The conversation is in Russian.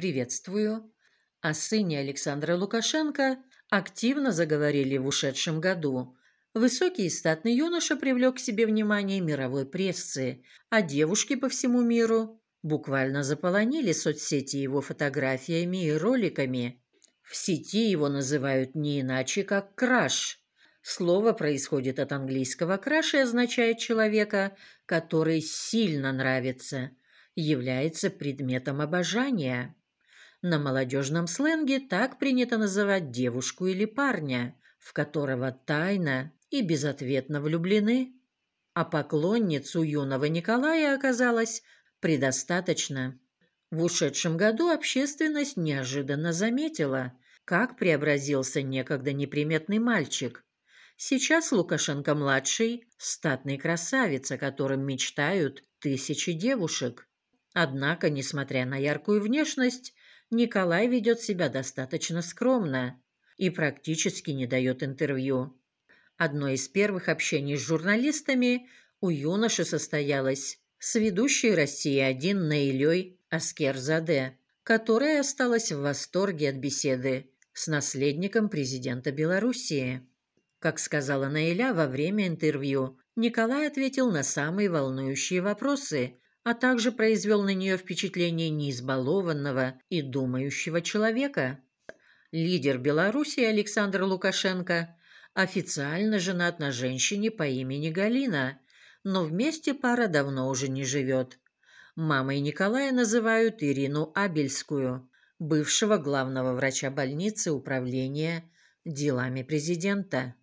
«Приветствую», о сыне Александра Лукашенко активно заговорили в ушедшем году. Высокий и статный юноша привлек к себе внимание мировой прессы, а девушки по всему миру буквально заполонили соцсети его фотографиями и роликами. В сети его называют не иначе, как «краш». Слово происходит от английского «краш» и означает «человека, который сильно нравится», является предметом обожания. На молодежном сленге так принято называть девушку или парня, в которого тайно и безответно влюблены. А поклонницу юного Николая оказалось предостаточно. В ушедшем году общественность неожиданно заметила, как преобразился некогда неприметный мальчик. Сейчас Лукашенко-младший – статный красавец, о котором мечтают тысячи девушек. Однако, несмотря на яркую внешность, Николай ведет себя достаточно скромно и практически не дает интервью. Одно из первых общений с журналистами у юноши состоялось с ведущей «России-1» Наилей Аскерзаде, которая осталась в восторге от беседы с наследником президента Белоруссии. Как сказала Наиля во время интервью, Николай ответил на самые волнующие вопросы, а также произвел на нее впечатление неизбалованного и думающего человека. Лидер Белоруссии Александр Лукашенко официально женат на женщине по имени Галина, но вместе пара давно уже не живет. Мамой Николая называют Ирину Абельскую, бывшего главного врача больницы управления делами президента.